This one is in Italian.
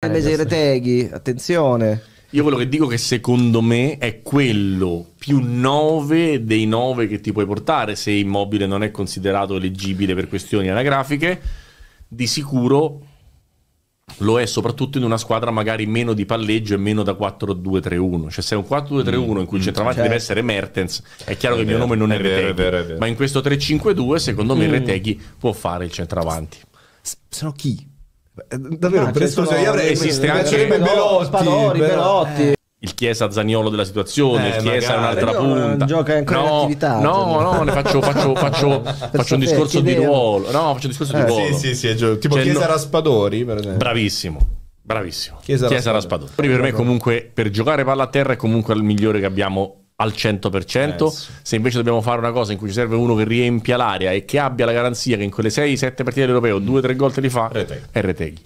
Eh, invece Reteghi, attenzione. Io quello che dico è che secondo me è quello più 9 dei 9 che ti puoi portare se immobile non è considerato leggibile per questioni anagrafiche, di sicuro lo è soprattutto in una squadra magari meno di palleggio e meno da 4-2-3-1. Cioè se è un 4-2-3-1 mm, in cui il mm, centravanti cioè... deve essere Mertens, è chiaro è che vero, il mio nome non è, è Reteghi, vero, è vero, ma in questo 3-5-2 secondo me mm. Reteghi può fare il centravanti. Se no chi? Eh, davvero, no, presto, cioè, io avrei, esiste anche... Belotti, Belotti. Eh il Chiesa Zaniolo della situazione, eh, il Chiesa è un'altra punta. Gioca ancora no, in attività. No, no, ne faccio, faccio, faccio, faccio un discorso di ruolo. No, faccio un discorso eh, di ruolo. Sì, sì, sì, tipo cioè, Chiesa no... Raspadori, per esempio. Bravissimo. Bravissimo. Chiesa, Chiesa Raspadori. Raspadori. Per me comunque per giocare palla a terra è comunque il migliore che abbiamo al 100%, eh, se invece dobbiamo fare una cosa in cui ci serve uno che riempia l'area e che abbia la garanzia che in quelle 6-7 partite dell'Europeo 2-3 gol te li fa, è Reteghi.